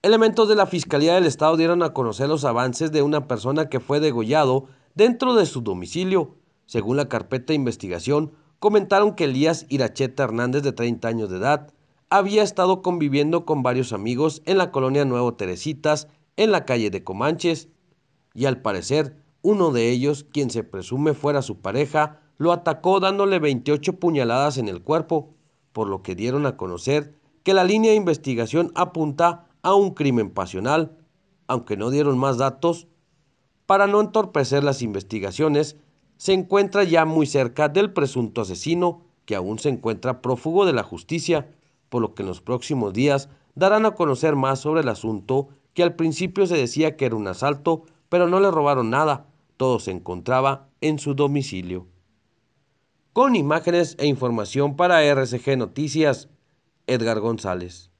Elementos de la Fiscalía del Estado dieron a conocer los avances de una persona que fue degollado dentro de su domicilio. Según la carpeta de investigación, comentaron que Elías Iracheta Hernández, de 30 años de edad, había estado conviviendo con varios amigos en la colonia Nuevo Teresitas, en la calle de Comanches, y al parecer, uno de ellos, quien se presume fuera su pareja, lo atacó dándole 28 puñaladas en el cuerpo, por lo que dieron a conocer que la línea de investigación apunta a un crimen pasional, aunque no dieron más datos, para no entorpecer las investigaciones, se encuentra ya muy cerca del presunto asesino que aún se encuentra prófugo de la justicia, por lo que en los próximos días darán a conocer más sobre el asunto que al principio se decía que era un asalto, pero no le robaron nada, todo se encontraba en su domicilio. Con imágenes e información para RCG Noticias, Edgar González.